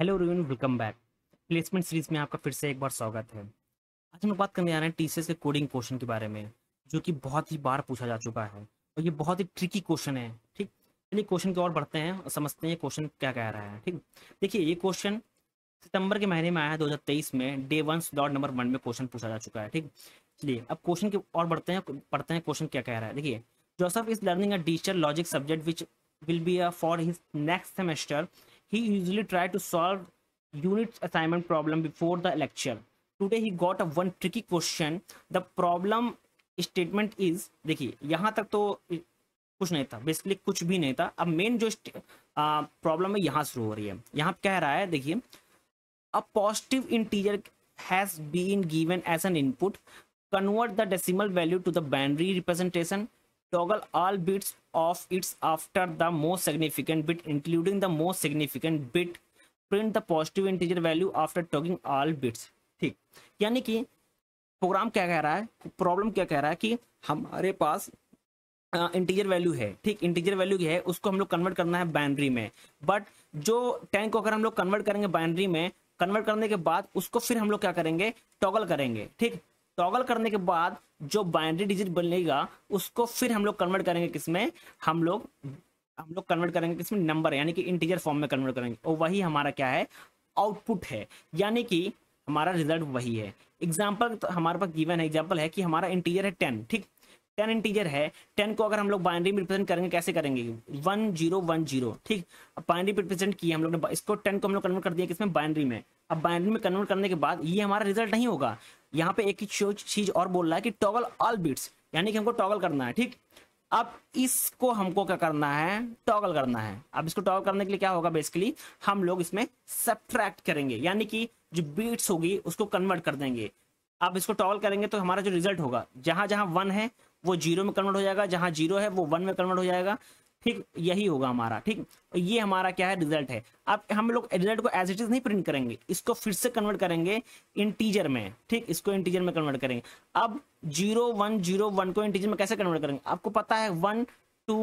Hello everyone welcome back placement series में आपका फिर से एक बार स्वागत है आज हम लोग बात करने जा रहे हैं टी के कोडिंग क्वेश्चन के बारे में जो कि बहुत ही बार पूछा जा चुका है और ये बहुत ही ट्रिकी क्वेश्चन है ठीक चलिए क्वेश्चन की ओर बढ़ते हैं और समझते हैं क्वेश्चन क्या कह रहा है ठीक देखिए ये क्वेश्चन सितंबर के महीने में आया है 2023 में day one dot number one में क्वेश्चन पूछा जा चुका है ठीक चलिए अब क्वेश्चन की ओर बढ़ते हैं पढ़ते हैं क्वेश्चन क्या कह रहा है देखिए Joseph is learning a digital logic subject which will be a for his next semester He usually try to solve units assignment problem before the lecture. Today he got a one tricky question. The problem statement is देखिए यहाँ तक तो कुछ नहीं था basically कुछ भी नहीं था अब मेन जो प्रॉब्लम है यहाँ शुरू हो रही है यहाँ कह रहा है देखिए a positive integer has been given as an input convert the decimal value to the binary representation toggle all bits of its after the most significant bit including the most significant bit print the positive integer value after toggling all bits ठीक यानी कि programme क्या कह रहा है problem क्या कह रहा है कि हमारे पास इंटीजर वैल्यू है ठीक इंटीजर वैल्यू है उसको हम लोग कन्वर्ट करना है बाइनरी में बट जो टेन को अगर हम लोग कन्वर्ट करेंगे बाइनरी में कन्वर्ट करने के बाद उसको फिर हम लोग क्या करेंगे टॉगल करेंगे ठीक टॉगल करने के बाद जो बाइनरी डिजिट बनेगा उसको फिर हम लोग कन्वर्ट करेंगे किसमें हम लोग हम लोग कन्वर्ट करेंगे किसमें नंबर यानी कि इंटीजर फॉर्म में कन्वर्ट करेंगे और वही हमारा क्या है आउटपुट है यानी कि हमारा रिजल्ट वही है एग्जाम्पल तो हमारे पास गिवन है एग्जाम्पल है कि हमारा इंटीजर है टेन ठीक टेन इंटीजर है टेन को अगर हम लोग बाइनरी में रिप्रेजेंट करेंगे कैसे करेंगे वन जीरो वन जीरो ठीक बाइनरी रिप्रेजेंट किया हम लोग ने इसको टेन को हम लोग कन्वर्ट कर दिया किसमें बाइनरी में अब बाइनरी में कन्वर्ट करने के बाद ये हमारा रिजल्ट नहीं होगा यहाँ पे एक चीज और बोल रहा है कि टॉगल ऑल बिट्स यानी कि हमको टॉगल करना है ठीक अब इसको हमको क्या करना है टॉगल करना है अब इसको टॉगल करने के लिए क्या होगा बेसिकली हम लोग इसमें सब्ट्रैक्ट करेंगे यानी कि जो बीट्स होगी उसको कन्वर्ट कर देंगे अब इसको टॉगल करेंगे तो हमारा जो रिजल्ट होगा जहां जहां वन है वो जीरो में कन्वर्ट हो जाएगा जहां जीरो है वो वन में कन्वर्ट हो जाएगा ठीक यही होगा हमारा ठीक ये हमारा क्या है रिजल्ट है अब हम लोग रिजल्ट को एज इट इज नहीं प्रिंट करेंगे इसको फिर से कन्वर्ट करेंगे इंटीजर में ठीक इसको इंटीजर में कन्वर्ट करेंगे अब जीरो वन जीरो वन को इंटीजर में कैसे कन्वर्ट करेंगे आपको पता है वन टू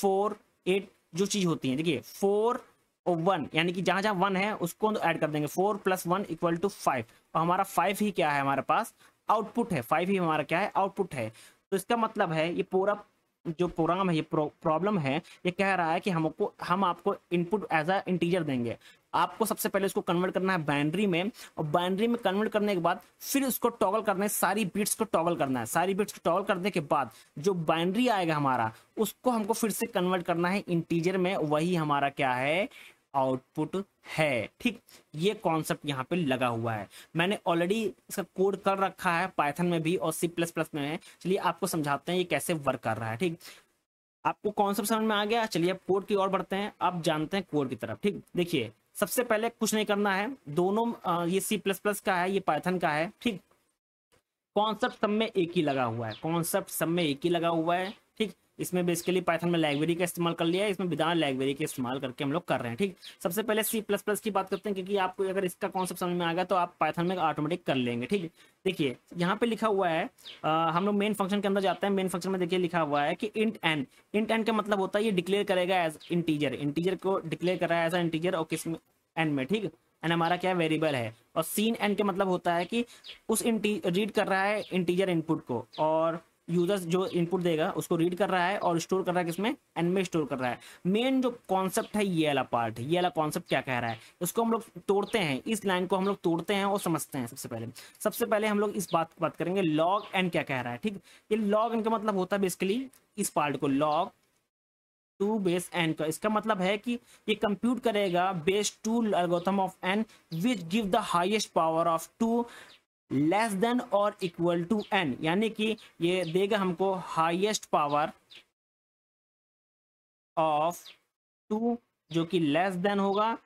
फोर एट जो चीज होती है देखिए फोर और वन यानी कि जहां जहां वन है उसको एड कर देंगे four plus one equal to five और हमारा फाइव ही क्या है हमारे पास आउटपुट है फाइव ही हमारा क्या है आउटपुट है तो इसका मतलब है ये पूरा जो प्रोग्राम है ये प्रॉब्लम है ये कह रहा है कि हमको हम आपको इनपुट एज अ इंटीजर देंगे आपको सबसे पहले इसको कन्वर्ट करना है बाइनरी में और बाइनरी में कन्वर्ट करने के बाद फिर उसको टॉगल करने सारी बिट्स को टॉगल करना है सारी बिट्स को टॉगल करने के बाद जो बाइनरी आएगा हमारा उसको हमको फिर से कन्वर्ट करना है इंटीजर में वही हमारा क्या है आउटपुट है ठीक ये कॉन्सेप्ट यहाँ पे लगा हुआ है मैंने ऑलरेडी इसका कोड कर रखा है पाइथन में भी और सी प्लस प्लस में चलिए आपको समझाते हैं ये कैसे वर्क कर रहा है ठीक आपको कॉन्सेप्ट समझ में आ गया चलिए अब कोड की ओर बढ़ते हैं अब जानते हैं कोड की तरफ ठीक देखिए सबसे पहले कुछ नहीं करना है दोनों ये सी प्लस प्लस का है ये पाइथन का है ठीक कॉन्सेप्ट सब में एक ही लगा हुआ है कॉन्सेप्ट सब में एक ही लगा हुआ है ठीक इसमें बेसिकली पाइथन में लाइब्रेरी का इस्तेमाल कर लिया है इसमें विदान लाइब्रेरी के इस्तेमाल करके हम लोग कर रहे हैं ठीक सबसे पहले सी प्लस प्लस की बात करते हैं क्योंकि आपको अगर इसका कॉन्सेप्ट समझ में आ गया तो आप पाइथन में ऑटोमेटिक कर लेंगे ठीक देखिए यहाँ पे लिखा हुआ है आ, हम लोग मेन फंक्शन के अंदर जाते हैं मेन फंक्शन में देखिए लिखा हुआ है कि इंट एन इंट एन का मतलब होता है ये डिक्लेयर करेगा एज इंटीजर इंटीजर को डिक्लेयर करा है एज इंटीजर और किस एन में ठीक एन हमारा क्या वेरिएबल है और सीन एन के मतलब होता है कि उस इंटी रीड कर रहा है इंटीजर इनपुट को और यूजर्स जो इनपुट देगा उसको रीड कर रहा है और स्टोर कर रहा है किसमें एंड में स्टोर कर रहा है मेन जो कॉन्सेप्ट है ये वाला पार्ट ये वाला कॉन्सेप्ट क्या कह रहा है उसको हम लोग तोड़ते हैं इस लाइन को हम लोग तोड़ते हैं और समझते हैं सबसे पहले सबसे पहले हम लोग इस बात बात करेंगे लॉग एंड क्या कह रहा है ठीक ये लॉग एंड का मतलब होता है बेसिकली इस पार्ट को लॉग टू बेस एन का इसका मतलब है कि ये कंप्यूट करेगा base two algorithm of n which give the highest power of two less than और इक्वल टू एन यानी कि ये देगा हमको हाईएस्ट पावर ऑफ टू जो कि लेस देन होगा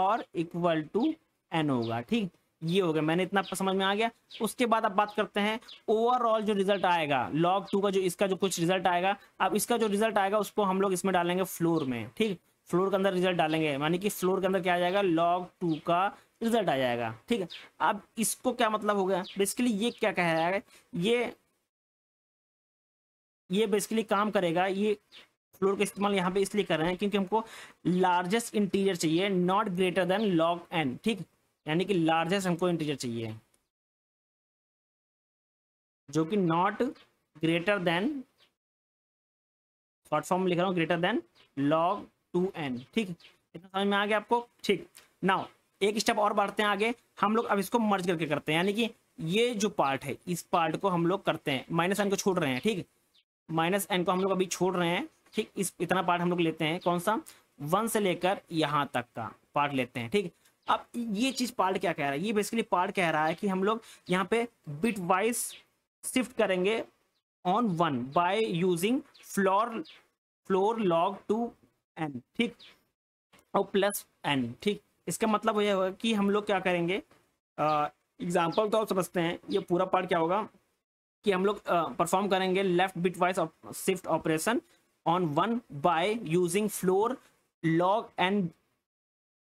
और इक्वल टू एन होगा ठीक ये हो गया मैंने इतना समझ में आ गया उसके बाद अब बात करते हैं ओवरऑल जो रिजल्ट आएगा लॉग टू का जो इसका जो कुछ रिजल्ट आएगा अब इसका जो रिजल्ट आएगा उसको हम लोग इसमें डालेंगे फ्लोर में ठीक फ्लोर के अंदर रिजल्ट डालेंगे यानी कि फ्लोर के अंदर क्या आ जाएगा लॉग टू का रिजल्ट आ जाएगा ठीक है अब इसको क्या मतलब हो गया बेसिकली ये क्या कह रहा है ये ये बेसिकली काम करेगा ये फ्लोर का इस्तेमाल यहाँ पे इसलिए कर रहे हैं क्योंकि हमको लार्जेस्ट इंटीरियर चाहिए not greater than log n ठीक यानी कि लार्जेस्ट हमको इंटीरियर चाहिए जो कि not greater than short form लिख रहा हूँ greater than log two n ठीक इतना समझ में आ गया आपको ठीक नाउ एक स्टेप और बढ़ते हैं आगे हम लोग अब इसको मर्ज करके करते हैं यानी कि ये जो पार्ट है इस पार्ट को हम लोग करते हैं माइनस एन को छोड़ रहे हैं ठीक माइनस एन को हम लोग अभी छोड़ रहे हैं ठीक इस इतना पार्ट हम लोग लेते हैं कौन सा वन से लेकर यहाँ तक का पार्ट लेते हैं ठीक अब ये चीज पार्ट क्या कह रहा है ये बेसिकली पार्ट कह रहा है कि हम लोग यहाँ पे बिट वाइज शिफ्ट करेंगे on one by using floor floor log two n ठीक और प्लस एन ठीक इसका मतलब यह होगा कि हम लोग क्या करेंगे एग्जाम्पल तो आप समझते हैं ये पूरा पार्ट क्या होगा कि हम लोग परफॉर्म करेंगे left bitwise shift operation on one by using floor log n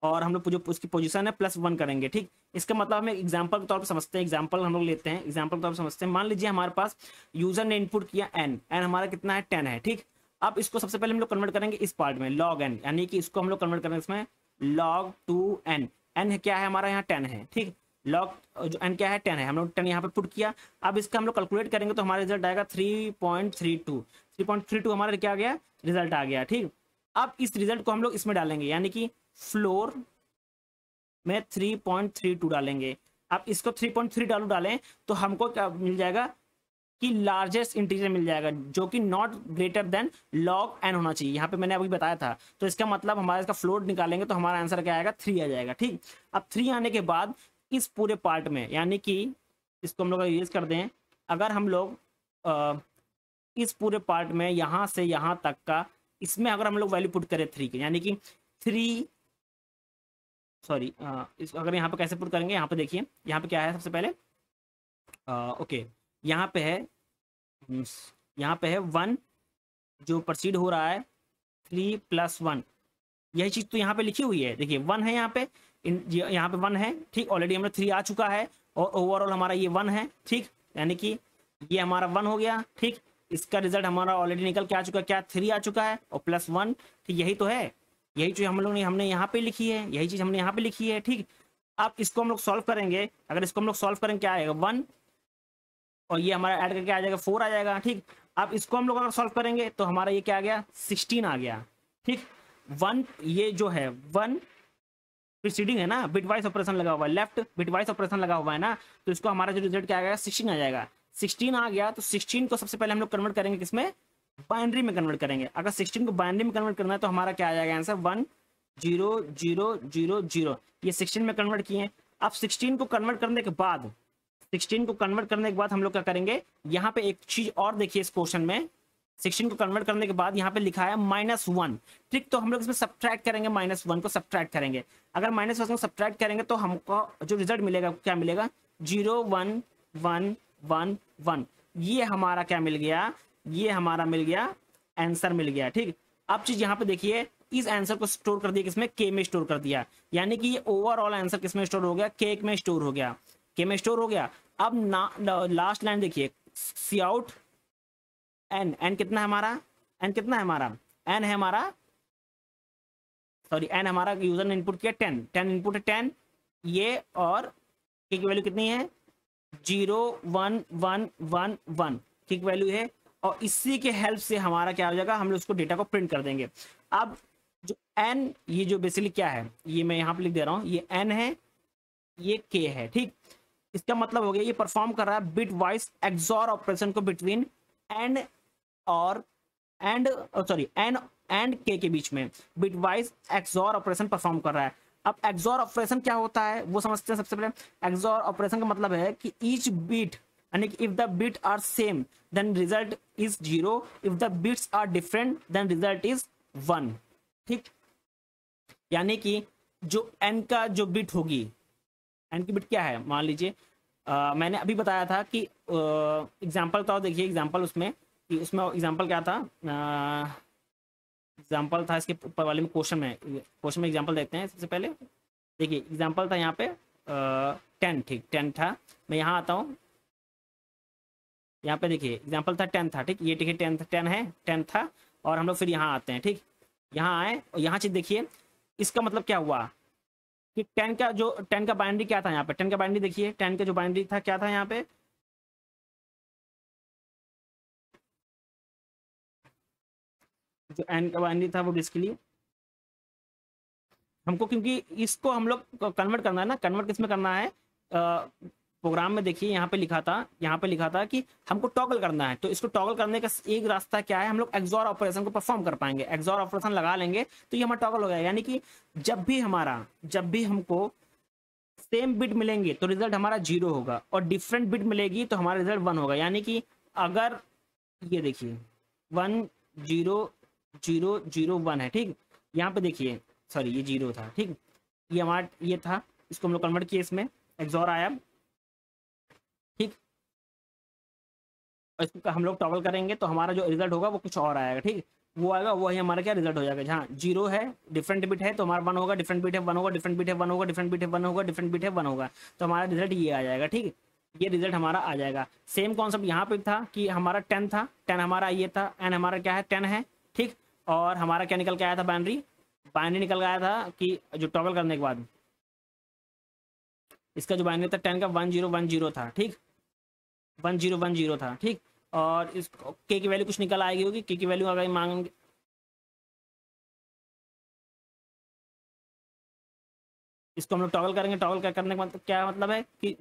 और हम लोग जो उसकी पोजीशन है प्लस वन करेंगे ठीक इसका मतलब हमें एग्जाम्पल के तौर पर समझते हैं एग्जाम्पल हम लोग लेते हैं एग्जाम्पल के तौर पर समझते हैं मान लीजिए हमारे पास यूजर ने इनपुट किया एन एन हमारा कितना है टेन है ठीक अब इसको सबसे पहले हम लोग कन्वर्ट करेंगे इस पार्ट में लॉग एन यानी कि इसको हम लोग कन्वर्ट करेंगे इसमें लॉग टू एन एन क्या है हमारा यहाँ टेन है ठीक लॉग जो एन क्या है टेन है हम लोग टेन यहाँ पे पुट किया अब इसका हम लोग कैलकुलेट करेंगे तो हमारा रिजल्ट आएगा three point three two three point three two हमारा क्या आ गया रिजल्ट आ गया ठीक अब इस रिजल्ट को हम लोग इसमें डालेंगे यानी कि फ्लोर में थ्री पॉइंट थ्री टू डालेंगे अब इसको थ्री पॉइंट थ्री डालू डालें तो हमको क्या मिल जाएगा कि लार्जेस्ट इंटीजर मिल जाएगा जो कि not greater than log n होना चाहिए यहाँ पे मैंने अभी बताया था तो इसका मतलब हमारा इसका फ्लोट निकालेंगे तो हमारा आंसर क्या आएगा थ्री आ जाएगा ठीक अब थ्री आने के बाद इस पूरे पार्ट में यानी कि इसको हम लोग यूज कर दें अगर हम लोग इस पूरे पार्ट में यहाँ से यहाँ तक का इसमें अगर हम लोग वैल्यू पुट करें थ्री के यानी कि थ्री सॉरी अगर यहाँ पे कैसे पुट करेंगे यहाँ पे देखिए यहाँ पे क्या है सबसे पहले ओके uh, okay. यहाँ पे है हम्म, यहाँ पे है वन जो प्रसीड हो रहा है थ्री प्लस वन यही चीज़ तो यहाँ पे लिखी हुई है देखिए वन है यहाँ पे यहाँ पे वन है ठीक ऑलरेडी हमारा थ्री आ चुका है और ओवरऑल हमारा ये वन है ठीक यानी कि ये हमारा वन हो गया ठीक इसका रिजल्ट हमारा ऑलरेडी निकल के आ चुका है क्या थ्री आ चुका है और प्लस वन ठीक यही तो है यही चीज़ हम लोग ने हमने यहाँ पे लिखी है यही चीज़ हमने यहाँ पे लिखी है ठीक अब इसको हम लोग सॉल्व करेंगे अगर इसको हम लोग सॉल्व करेंगे क्या आएगा वन और ये हमारा ऐड करके आ जाएगा फोर आ जाएगा ठीक अब इसको हम लोग अगर सॉल्व करेंगे तो हमारा ये क्या आ गया सिक्सटीन आ गया ठीक वन ये जो है वन प्रिसीडिंग है ना बिटवाइज ऑपरेशन लगा हुआ है लेफ्ट बिटवाइज ऑपरेशन लगा हुआ है ना तो इसको हमारा जो रिजल्ट क्या आ गया सिक्सटीन आ जाएगा सिक्सटीन आ गया तो सिक्सटीन को सबसे पहले हम लोग कन्वर्ट करेंगे किसमें बाइनरी में कन्वर्ट करेंगे अगर सिक्सटीन को बाइनरी में कन्वर्ट करना है तो हमारा क्या आ जाएगा answer one zero zero zero zero ये सिक्सटीन में कन्वर्ट किए अब सिक्सटीन को कन्वर्ट करने के बाद सिक्सटीन को कन्वर्ट करने के बाद हम लोग क्या करेंगे यहाँ पे एक चीज और देखिए इस क्वेश्चन में सिक्सटीन को कन्वर्ट करने के बाद यहाँ पे लिखा है माइनस वन ठीक तो हम लोग इसमें सब्ट्रैक्ट करेंगे माइनस वन को सब्ट्रैक्ट करेंगे अगर माइनस वन को सब्ट्रैक्ट करेंगे तो हमको जो रिजल्ट मिलेगा क्या मिलेगा zero one one one one ये हमारा क्या मिल गया ये हमारा मिल गया आंसर मिल गया ठीक अब चीज यहाँ पे देखिए इस आंसर को स्टोर कर दिया किसमें के में स्टोर कर दिया यानी कि ये ओवरऑल आंसर किसमें स्टोर हो गया केक में स्टोर हो गया के में स्टोर हो गया अब ना लास्ट लाइन देखिए सी आउट एन एन कितना है हमारा एन कितना है हमारा एन है हमारा सॉरी एन हमारा यूजर ने इनपुट किया टेन टेन इनपुट है टेन ये और के की वैल्यू कितनी है zero one one one one ठीक वैल्यू है और इसी के हेल्प से हमारा क्या हो जाएगा हम लोग उसको डेटा को प्रिंट कर देंगे अब जो एन ये जो बेसिकली क्या है ये मैं यहाँ पर लिख दे रहा हूँ ये एन है ये के है ठीक इसका मतलब हो गया ये परफॉर्म कर रहा है बिट वाइज एक्सॉर ऑपरेशन को बिटवीन एंड और एंड सॉरी एंड एंड के के बीच में bitwise XOR operation perform कर रहा है अब एक्सॉर ऑपरेशन क्या होता है वो समझते हैं सबसे पहले एक्सॉर ऑपरेशन का मतलब है कि ईच बीट यानी कि if the bit are same then result is zero if the bits are different then result is one ठीक यानी कि जो एन का जो बिट होगी एंड की बिट क्या है मान लीजिए मैंने अभी बताया था कि एग्जाम्पल तो देखिए एग्जाम्पल उसमें कि उसमें एग्जाम्पल क्या था एग्जाम्पल था इसके ऊपर वाले में क्वेश्चन में क्वेश्चन में एग्जाम्पल देखते हैं सबसे पहले देखिए एग्जाम्पल था यहाँ पे टेन ठीक टेन था मैं यहाँ आता हूँ यहाँ पे देखिए एग्जाम्पल था टेन था ठीक ये ठीक है टेन टेन है टेन था और हम लोग फिर यहाँ आते हैं ठीक यहाँ आए और यहाँ चीज़ देखिए इसका मतलब क्या हुआ कि टेन का जो टेन का बाइंड्री क्या था यहाँ पे टेन का बाइंड्री देखिए टेन का जो बाइंड्री था क्या था यहाँ पे जो एन का बाइंड्री था वो डिस्क लिए हमको क्योंकि इसको हम लोग कन्वर्ट करना है ना कन्वर्ट किसमें करना है प्रोग्राम में देखिए यहाँ पे लिखा था यहाँ पे लिखा था कि हमको टॉगल करना है तो इसको टॉगल करने का एक रास्ता क्या है हम लोग एक्सॉर ऑपरेशन को परफॉर्म कर पाएंगे एक्सॉर ऑपरेशन लगा लेंगे तो ये हमारा टॉगल हो गया यानी कि जब भी हमारा जब भी हमको सेम बिट मिलेंगे तो रिजल्ट हमारा जीरो होगा और डिफरेंट बिट मिलेगी तो हमारा रिजल्ट वन होगा यानी कि अगर ये देखिए one zero zero zero one है ठीक यहाँ पे देखिए सॉरी ये जीरो था ठीक ये हमारा ये था इसको हम लोग कन्वर्ट किए इसमें एक्सॉर आया इसका इसको हम लोग टॉगल करेंगे तो हमारा जो रिजल्ट होगा वो कुछ और आएगा ठीक वो आएगा वही हमारा क्या रिजल्ट हो जाएगा जहाँ जीरो है डिफरेंट बिट है तो हमारा वन होगा डिफरेंट बिट है वन होगा डिफरेंट बिट है वन होगा डिफरेंट बिट है वन होगा डिफरेंट बिट है वन होगा तो हमारा रिजल्ट ये आ जाएगा ठीक ये रिजल्ट हमारा आ जाएगा सेम कॉन्सेप्ट यहाँ पे था कि हमारा टेन था टेन हमारा ये था एन हमारा क्या है टेन है ठीक और हमारा क्या निकल के आया था बाइनरी बाइनरी निकल के आया था कि जो टॉगल करने के बाद इसका जो बाइनरी था टेन का वन जीरो वन जीरो था ठीक वन जीरो वन जीरो था ठीक और इस के की वैल्यू कुछ निकल आएगी होगी के की वैल्यू अगर मांगेंगे इसको हम लोग टॉगल करेंगे टॉगल क्या करने का मतलब क्या मतलब है कि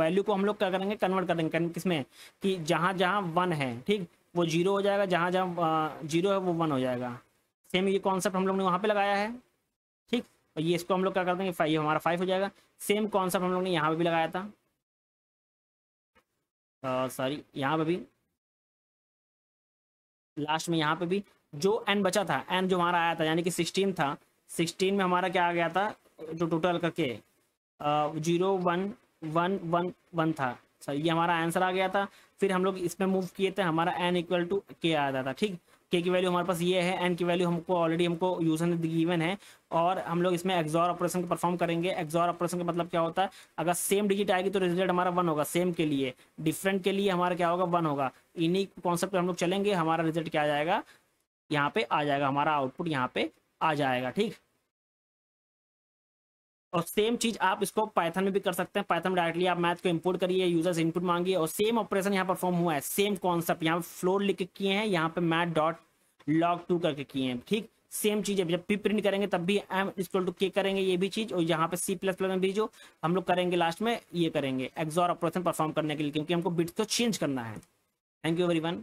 वैल्यू को हम लोग क्या करेंगे कन्वर्ट कर देंगे किसमें कि जहाँ जहाँ वन है ठीक वो जीरो हो जाएगा जहाँ जहाँ जीरो है वो वन हो जाएगा सेम ये कॉन्सेप्ट हम लोग ने वहाँ पे लगाया है ठीक और ये इसको हम लोग क्या कर देंगे फाइव हमारा फाइव हो जाएगा सेम कॉन्सेप्ट हम लोग ने यहाँ पर भी लगाया था सॉरी uh, यहाँ पे भी लास्ट में यहाँ पे भी जो एन बचा था एन जो हमारा आया था यानी कि सिक्सटीन था सिक्सटीन में हमारा क्या आ गया था जो टोटल करके zero one one one one था सर ये हमारा आंसर आ गया था फिर हम लोग इसमें मूव किए थे हमारा एन इक्वल टू के आ जाता था ठीक के की वैल्यू हमारे पास ये है एन की वैल्यू हमको ऑलरेडी हमको यूजर ने गिवन है और हम लोग इसमें एक्जॉर ऑपरेशन परफॉर्म करेंगे एक्जॉर ऑपरेशन का मतलब क्या होता है अगर सेम डिजिट आएगी तो रिजल्ट हमारा वन होगा सेम के लिए डिफरेंट के लिए हमारा क्या होगा वन होगा इन्हीं कॉन्सेप्ट हम लोग चलेंगे हमारा रिजल्ट क्या आ जाएगा यहाँ पे आ जाएगा हमारा आउटपुट यहाँ पे आ जाएगा ठीक और सेम चीज आप इसको पाइथन में भी कर सकते हैं पाइथन डायरेक्टली आप मैथ को इंपोर्ट करिए यूजर्स इनपुट मांगिए और सेम ऑपरेशन यहाँ परफॉर्म हुआ है सेम कॉन्सेप्ट यहाँ पे फ्लोर लिख के किए हैं यहाँ पे मैथ डॉट लॉग टू करके किए हैं ठीक सेम चीज है जब पी प्रिंट करेंगे तब भी एम इक्वल टू के करेंगे ये भी चीज और यहाँ पे सी प्लस प्लस में भी जो हम लोग करेंगे लास्ट में ये करेंगे एक्सोर ऑपरेशन परफॉर्म करने के लिए क्योंकि हमको बिट को चेंज करना है थैंक यू वन